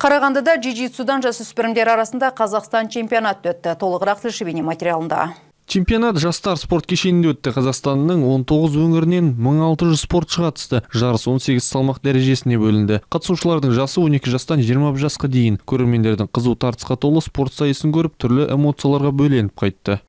Қарағандыда джи-джитсудан жасөспірімдер арасында Қазақстан чемпионат өтті. Толығырақ тілші бейне материалында. Чемпионат жастар спорт кешенінде өтті. Қазақстанның 19 өңірінен 1600 спортшыға қатысты. Жарыс 18 салмақ дәрежесіне бөлінді. Қатысушылардың жасы 12 жастан 20 жасқа дейін. Көрермендердің қызу тартысқа толы спорт сайысын көріп, түрлі эмоцияларға бөленіп қайтты.